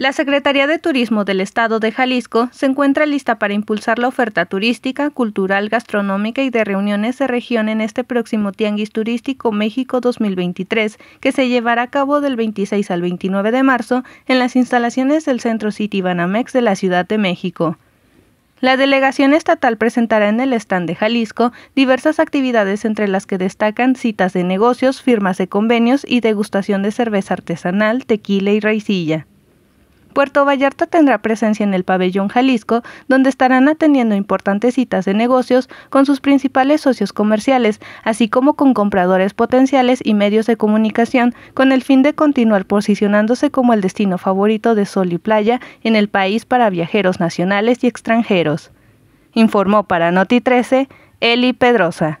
La Secretaría de Turismo del Estado de Jalisco se encuentra lista para impulsar la oferta turística, cultural, gastronómica y de reuniones de región en este próximo Tianguis Turístico México 2023, que se llevará a cabo del 26 al 29 de marzo en las instalaciones del Centro City Banamex de la Ciudad de México. La delegación estatal presentará en el stand de Jalisco diversas actividades entre las que destacan citas de negocios, firmas de convenios y degustación de cerveza artesanal, tequila y raicilla. Puerto Vallarta tendrá presencia en el pabellón Jalisco, donde estarán atendiendo importantes citas de negocios con sus principales socios comerciales, así como con compradores potenciales y medios de comunicación, con el fin de continuar posicionándose como el destino favorito de sol y playa en el país para viajeros nacionales y extranjeros. Informó para Noti 13 Eli Pedrosa.